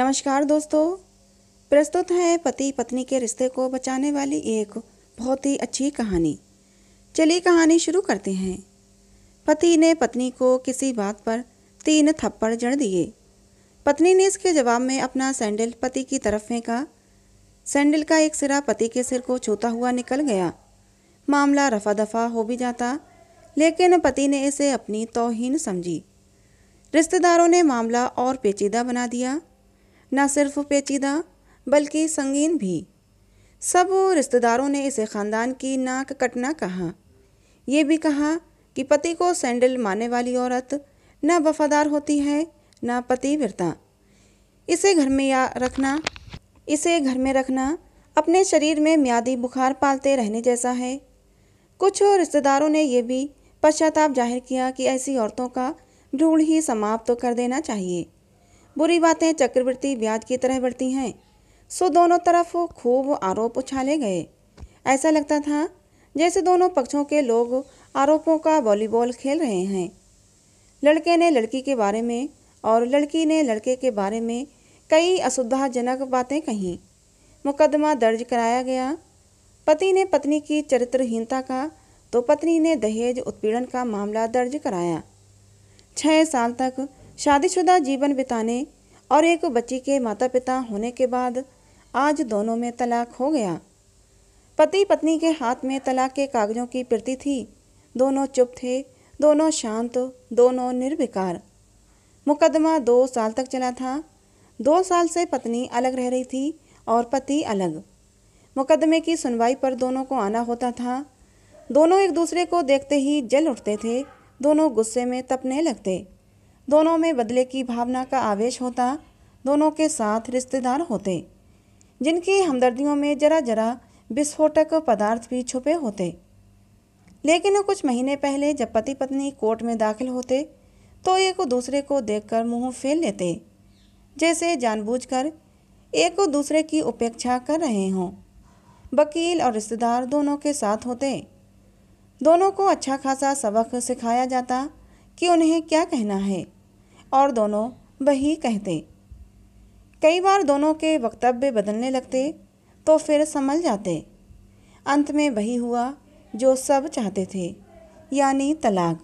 नमस्कार दोस्तों प्रस्तुत है पति पत्नी के रिश्ते को बचाने वाली एक बहुत ही अच्छी कहानी चलिए कहानी शुरू करते हैं पति ने पत्नी को किसी बात पर तीन थप्पड़ जड़ दिए पत्नी ने इसके जवाब में अपना सैंडल पति की तरफ फेंका सैंडल का एक सिरा पति के सिर को छूता हुआ निकल गया मामला रफा दफा हो भी जाता लेकिन पति ने इसे अपनी तोहिन समझी रिश्तेदारों ने मामला और पेचीदा बना दिया न सिर्फ पेचीदा बल्कि संगीन भी सब रिश्तेदारों ने इसे ख़ानदान की नाक कटना कहा यह भी कहा कि पति को सैंडल मारने वाली औरत न वफादार होती है न पतिव्रता इसे घर में या रखना इसे घर में रखना अपने शरीर में म्यादी बुखार पालते रहने जैसा है कुछ रिश्तेदारों ने यह भी पश्चाताप जाहिर किया कि ऐसी औरतों का ढूंढ ही समाप्त तो कर देना चाहिए बुरी बातें चक्रवर्ती ब्याज की तरह बढ़ती हैं सो दोनों तरफ खूब आरोप उछाले गए ऐसा लगता था जैसे दोनों पक्षों के लोग आरोपों का वॉलीबॉल खेल रहे हैं लड़के ने लड़की के बारे में और लड़की ने लड़के के बारे में कई असुविधाजनक बातें कहीं मुकदमा दर्ज कराया गया पति ने पत्नी की चरित्रहीनता का तो पत्नी ने दहेज उत्पीड़न का मामला दर्ज कराया छः साल तक शादीशुदा जीवन बिताने और एक बच्ची के माता पिता होने के बाद आज दोनों में तलाक हो गया पति पत्नी के हाथ में तलाक के कागजों की प्रति थी दोनों चुप थे दोनों शांत दोनों निर्विकार मुकदमा दो साल तक चला था दो साल से पत्नी अलग रह रही थी और पति अलग मुकदमे की सुनवाई पर दोनों को आना होता था दोनों एक दूसरे को देखते ही जल उठते थे दोनों गुस्से में तपने लगते दोनों में बदले की भावना का आवेश होता दोनों के साथ रिश्तेदार होते जिनकी हमदर्दियों में जरा जरा विस्फोटक पदार्थ भी छुपे होते लेकिन कुछ महीने पहले जब पति पत्नी कोर्ट में दाखिल होते तो एक दूसरे को देखकर मुंह फेर लेते जैसे जानबूझकर एक दूसरे की उपेक्षा कर रहे हों वकील और रिश्तेदार दोनों के साथ होते दोनों को अच्छा खासा सबक सिखाया जाता कि उन्हें क्या कहना है और दोनों वही कहते कई बार दोनों के वक्तव्य बदलने लगते तो फिर संभल जाते अंत में वही हुआ जो सब चाहते थे यानी तलाक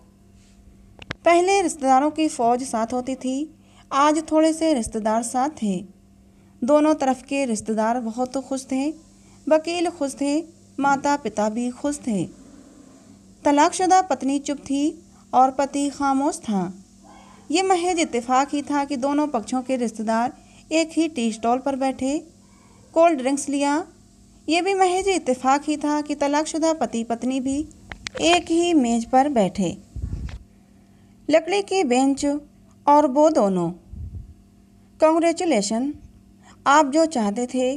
पहले रिश्तेदारों की फौज साथ होती थी आज थोड़े से रिश्तेदार साथ थे दोनों तरफ के रिश्तेदार बहुत खुश थे वकील खुश थे माता पिता भी खुश थे तलाकशुदा पत्नी चुप थी और पति खामोश था ये महज इतफ़ाक़ ही था कि दोनों पक्षों के रिश्तेदार एक ही टी स्टॉल पर बैठे कोल्ड ड्रिंक्स लिया ये भी महज इतफ़ाक़ ही था कि तलाकशुदा पति पत्नी भी एक ही मेज पर बैठे लकड़ी की बेंच और वो दोनों कॉन्ग्रेचुलेशन आप जो चाहते थे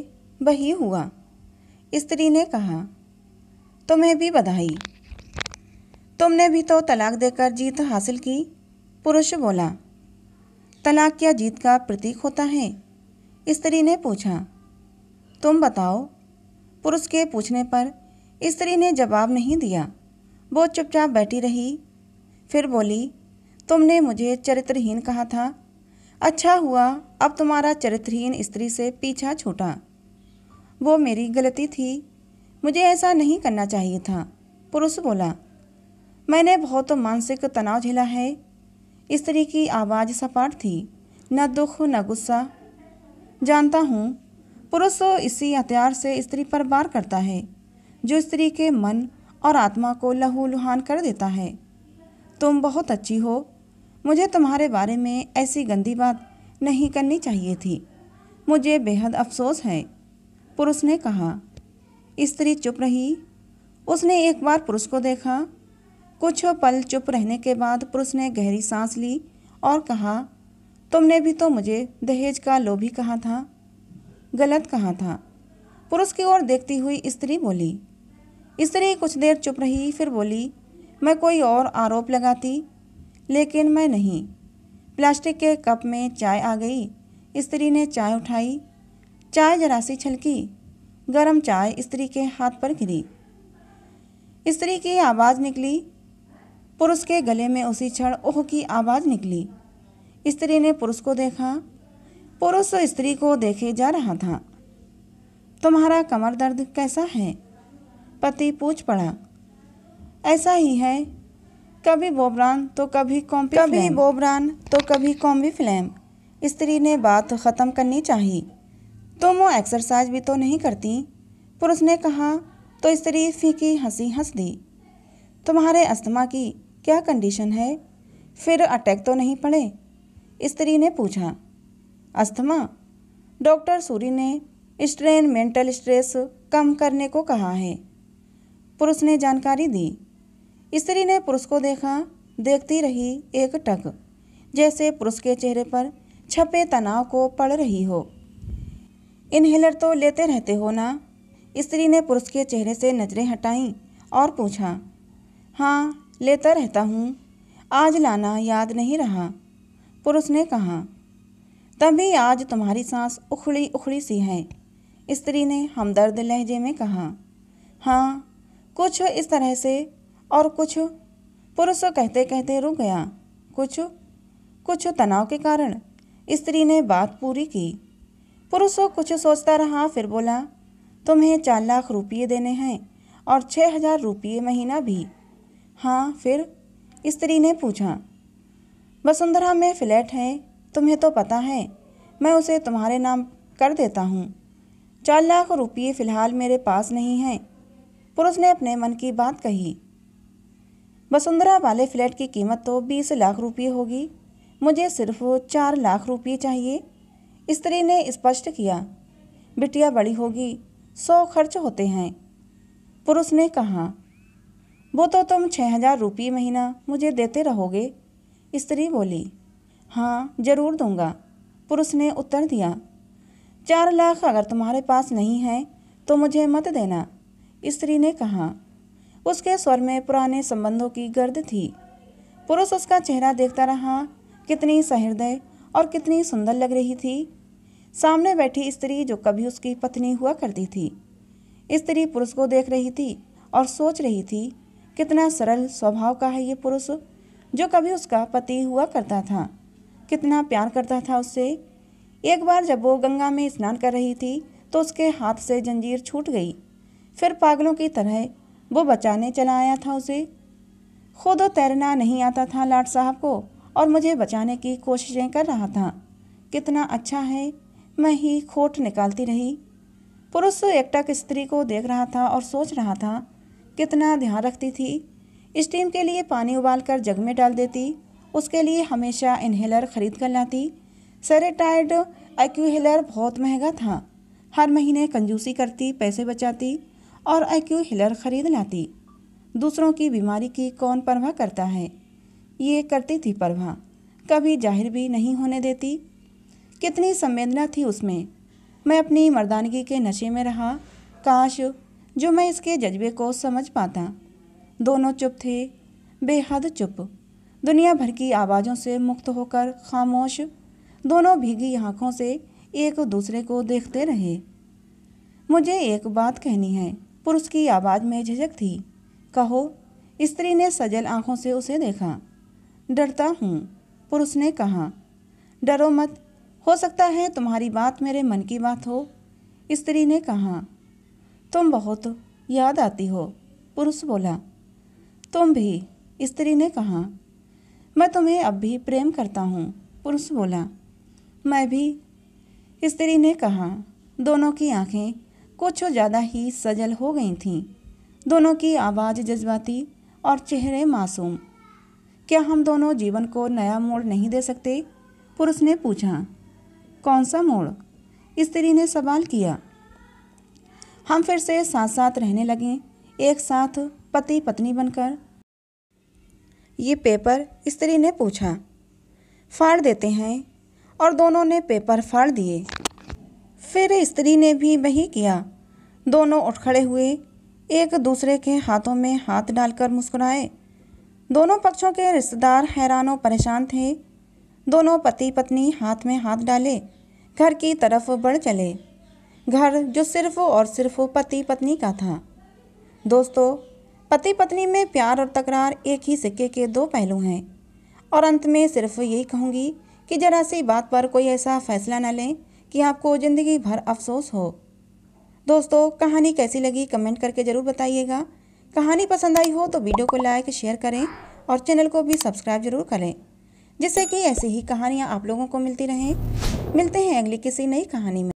वही हुआ स्त्री ने कहा तुम्हें भी बधाई तुमने भी तो तलाक देकर जीत हासिल की पुरुष बोला तलाक क्या जीत का प्रतीक होता है स्त्री ने पूछा तुम बताओ पुरुष के पूछने पर स्त्री ने जवाब नहीं दिया वो चुपचाप बैठी रही फिर बोली तुमने मुझे चरित्रहीन कहा था अच्छा हुआ अब तुम्हारा चरित्रहीन स्त्री से पीछा छूटा वो मेरी गलती थी मुझे ऐसा नहीं करना चाहिए था पुरुष बोला मैंने बहुत मानसिक तनाव झेला है इस की आवाज़ सपाट थी न दुख न गुस्सा जानता हूँ पुरुष तो इसी हथियार से स्त्री पर वार करता है जो स्त्री के मन और आत्मा को लहूलुहान कर देता है तुम बहुत अच्छी हो मुझे तुम्हारे बारे में ऐसी गंदी बात नहीं करनी चाहिए थी मुझे बेहद अफसोस है पुरुष ने कहा स्त्री चुप रही उसने एक बार पुरुष को देखा कुछ पल चुप रहने के बाद पुरुष ने गहरी सांस ली और कहा तुमने भी तो मुझे दहेज का लोभी कहा था गलत कहा था पुरुष की ओर देखती हुई स्त्री बोली स्त्री कुछ देर चुप रही फिर बोली मैं कोई और आरोप लगाती लेकिन मैं नहीं प्लास्टिक के कप में चाय आ गई स्त्री ने चाय उठाई चाय जरा सी छलकी गर्म चाय स्त्री के हाथ पर गिरी स्त्री की आवाज़ निकली पुरुष के गले में उसी क्षण ओह की आवाज़ निकली स्त्री ने पुरुष को देखा पुरुष स्त्री को देखे जा रहा था तुम्हारा कमर दर्द कैसा है पति पूछ पड़ा ऐसा ही है कभी बोबरान तो कभी कॉम्पी कभी बोबरान तो कभी कॉम्बी फ्लैम स्त्री ने बात ख़त्म करनी चाही तुम वो एक्सरसाइज भी तो नहीं करती पुरुष ने कहा तो स्त्री फीकी हंसी हंस दी तुम्हारे अस्थमा की क्या कंडीशन है फिर अटैक तो नहीं पड़े स्त्री ने पूछा अस्थमा डॉक्टर सूरी ने स्ट्रेन मेंटल स्ट्रेस कम करने को कहा है पुरुष ने जानकारी दी स्त्री ने पुरुष को देखा देखती रही एक टक जैसे पुरुष के चेहरे पर छपे तनाव को पड़ रही हो इनहेलर तो लेते रहते हो ना स्त्री ने पुरुष के चेहरे से नज़रें हटाई और पूछा हाँ लेता रहता हूँ आज लाना याद नहीं रहा पुरुष ने कहा तभी आज तुम्हारी सांस उखड़ी उखड़ी सी है स्त्री ने हमदर्द लहजे में कहा हाँ कुछ इस तरह से और कुछ पुरुष कहते कहते रुक गया कुछ कुछ तनाव के कारण स्त्री ने बात पूरी की पुरुष कुछ सोचता रहा फिर बोला तुम्हें चार लाख रुपये देने हैं और छः हजार रुपये महीना भी हाँ फिर स्त्री ने पूछा वसुंधरा में फ्लैट है तुम्हें तो पता है मैं उसे तुम्हारे नाम कर देता हूँ चार लाख रुपये फ़िलहाल मेरे पास नहीं हैं पुरुष ने अपने मन की बात कही वसुंधरा वाले फ्लैट की कीमत तो बीस लाख रुपये होगी मुझे सिर्फ चार लाख रुपये चाहिए स्त्री ने स्पष्ट किया बिटिया बड़ी होगी सौ खर्च होते हैं पुरुष ने कहा वो तो तुम छः हजार रुपये महीना मुझे देते रहोगे स्त्री बोली हाँ ज़रूर दूंगा पुरुष ने उत्तर दिया चार लाख अगर तुम्हारे पास नहीं है तो मुझे मत देना स्त्री ने कहा उसके स्वर में पुराने संबंधों की गर्द थी पुरुष उसका चेहरा देखता रहा कितनी सहृदय और कितनी सुंदर लग रही थी सामने बैठी स्त्री जो कभी उसकी पत्नी हुआ करती थी स्त्री पुरुष को देख रही थी और सोच रही थी कितना सरल स्वभाव का है ये पुरुष जो कभी उसका पति हुआ करता था कितना प्यार करता था उससे एक बार जब वो गंगा में स्नान कर रही थी तो उसके हाथ से जंजीर छूट गई फिर पागलों की तरह वो बचाने चला आया था उसे खुद तैरना नहीं आता था लाट साहब को और मुझे बचाने की कोशिशें कर रहा था कितना अच्छा है मैं ही खोट निकालती रही पुरुष एकटक स्त्री को देख रहा था और सोच रहा था कितना ध्यान रखती थी स्टीम के लिए पानी उबालकर जग में डाल देती उसके लिए हमेशा इन्हेलर खरीद कर लाती सेरेटाइड एक्यूहेलर बहुत महंगा था हर महीने कंजूसी करती पैसे बचाती और एक्यूहेलर खरीद लाती दूसरों की बीमारी की कौन परवाह करता है ये करती थी परवाह कभी जाहिर भी नहीं होने देती कितनी संवेदना थी उसमें मैं अपनी मर्दानगी के नशे में रहा काश जो मैं इसके जज्बे को समझ पाता दोनों चुप थे बेहद चुप दुनिया भर की आवाज़ों से मुक्त होकर खामोश दोनों भीगी आँखों से एक दूसरे को देखते रहे मुझे एक बात कहनी है पुरुष की आवाज़ में झिझक थी कहो स्त्री ने सजल आँखों से उसे देखा डरता हूँ पुरुष ने कहा डरो मत हो सकता है तुम्हारी बात मेरे मन की बात हो स्त्री ने कहा तुम बहुत याद आती हो पुरुष बोला तुम भी स्त्री ने कहा मैं तुम्हें अब भी प्रेम करता हूँ पुरुष बोला मैं भी स्त्री ने कहा दोनों की आंखें कुछ ज़्यादा ही सजल हो गई थीं दोनों की आवाज़ जज्बाती और चेहरे मासूम क्या हम दोनों जीवन को नया मोड़ नहीं दे सकते पुरुष ने पूछा कौन सा मोड़ स्त्री ने सवाल किया हम फिर से साथ साथ रहने लगे एक साथ पति पत्नी बनकर ये पेपर स्त्री ने पूछा फाड़ देते हैं और दोनों ने पेपर फाड़ दिए फिर स्त्री ने भी वही किया दोनों उठ खड़े हुए एक दूसरे के हाथों में हाथ डालकर मुस्कुराए दोनों पक्षों के रिश्तेदार हैरानों परेशान थे दोनों पति पत्नी हाथ में हाथ डाले घर की तरफ बढ़ चले घर जो सिर्फ और सिर्फ पति पत्नी का था दोस्तों पति पत्नी में प्यार और तकरार एक ही सिक्के के दो पहलू हैं और अंत में सिर्फ यही कहूँगी कि जरा सी बात पर कोई ऐसा फैसला न लें कि आपको ज़िंदगी भर अफसोस हो दोस्तों कहानी कैसी लगी कमेंट करके ज़रूर बताइएगा कहानी पसंद आई हो तो वीडियो को लाइक शेयर करें और चैनल को भी सब्सक्राइब जरूर करें जिससे कि ऐसी ही कहानियाँ आप लोगों को मिलती रहें मिलते हैं अगली किसी नई कहानी में